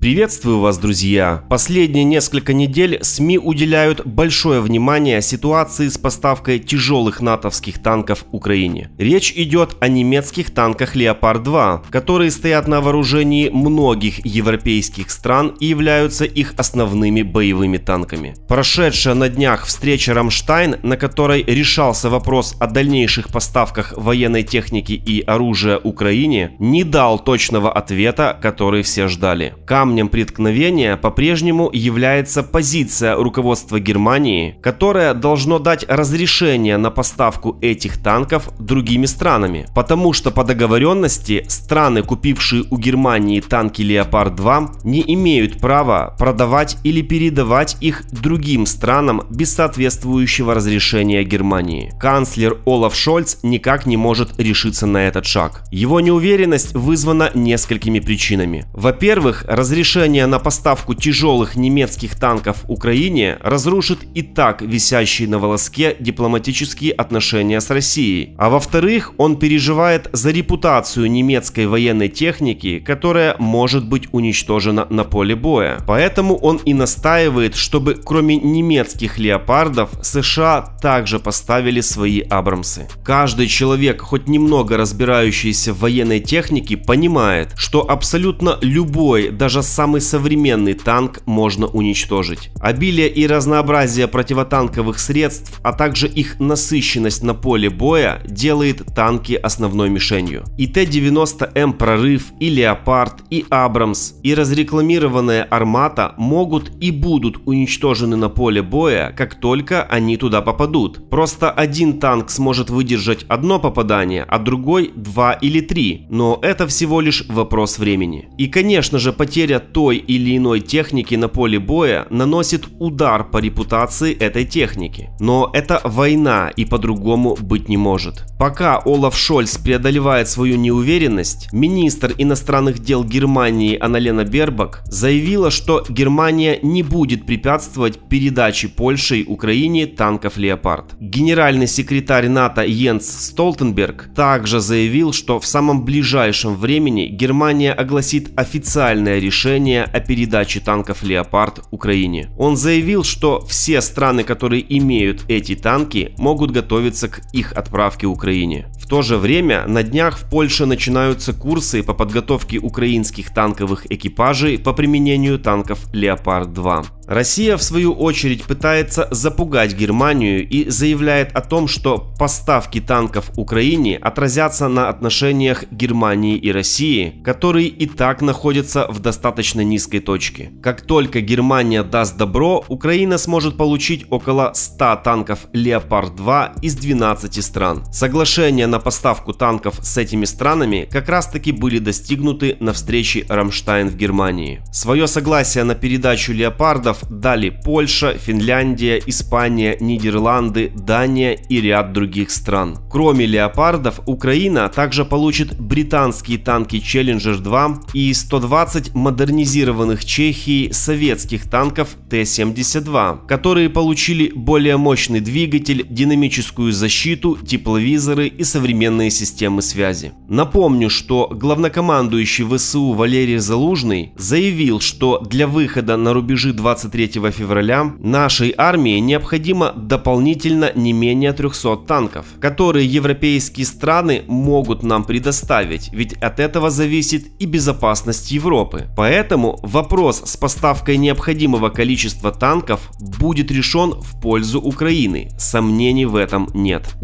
Приветствую вас, друзья! Последние несколько недель СМИ уделяют большое внимание ситуации с поставкой тяжелых натовских танков Украине. Речь идет о немецких танках «Леопард-2», которые стоят на вооружении многих европейских стран и являются их основными боевыми танками. Прошедшая на днях встреча «Рамштайн», на которой решался вопрос о дальнейших поставках военной техники и оружия Украине, не дал точного ответа, который все ждали. Кам камнем преткновения по-прежнему является позиция руководства Германии, которая должно дать разрешение на поставку этих танков другими странами, потому что по договоренности страны, купившие у Германии танки «Леопард-2», не имеют права продавать или передавать их другим странам без соответствующего разрешения Германии. Канцлер Олаф Шольц никак не может решиться на этот шаг. Его неуверенность вызвана несколькими причинами. Во-первых, разрешение разрешение на поставку тяжелых немецких танков Украине разрушит и так висящие на волоске дипломатические отношения с Россией. А во-вторых, он переживает за репутацию немецкой военной техники, которая может быть уничтожена на поле боя. Поэтому он и настаивает, чтобы кроме немецких леопардов США также поставили свои Абрамсы. Каждый человек, хоть немного разбирающийся в военной технике, понимает, что абсолютно любой, даже самый современный танк можно уничтожить. Обилие и разнообразие противотанковых средств, а также их насыщенность на поле боя делает танки основной мишенью. И Т-90М «Прорыв», и «Леопард», и «Абрамс», и разрекламированная «Армата» могут и будут уничтожены на поле боя, как только они туда попадут. Просто один танк сможет выдержать одно попадание, а другой два или три, но это всего лишь вопрос времени. И конечно же потеря той или иной техники на поле боя наносит удар по репутации этой техники. Но это война и по-другому быть не может. Пока Олаф Шольц преодолевает свою неуверенность, министр иностранных дел Германии Аналена Бербак заявила, что Германия не будет препятствовать передаче Польшей Украине танков «Леопард». Генеральный секретарь НАТО Йенс Столтенберг также заявил, что в самом ближайшем времени Германия огласит официальное решение соглашение о передаче танков «Леопард» Украине. Он заявил, что все страны, которые имеют эти танки, могут готовиться к их отправке Украине. В то же время на днях в Польше начинаются курсы по подготовке украинских танковых экипажей по применению танков «Леопард-2». Россия, в свою очередь, пытается запугать Германию и заявляет о том, что поставки танков Украине отразятся на отношениях Германии и России, которые и так находятся в достаточно низкой точке. Как только Германия даст добро, Украина сможет получить около 100 танков «Леопард-2» из 12 стран. Соглашения на поставку танков с этими странами как раз-таки были достигнуты на встрече «Рамштайн» в Германии. Свое согласие на передачу «Леопардов» дали Польша, Финляндия, Испания, Нидерланды, Дания и ряд других стран. Кроме «Леопардов», Украина также получит британские танки Challenger 2 и 120 модернизированных Чехии советских танков Т-72, которые получили более мощный двигатель, динамическую защиту, тепловизоры и современные системы связи. Напомню, что главнокомандующий ВСУ Валерий Залужный заявил, что для выхода на рубежи 20 23 февраля нашей армии необходимо дополнительно не менее 300 танков, которые европейские страны могут нам предоставить, ведь от этого зависит и безопасность Европы. Поэтому вопрос с поставкой необходимого количества танков будет решен в пользу Украины, сомнений в этом нет.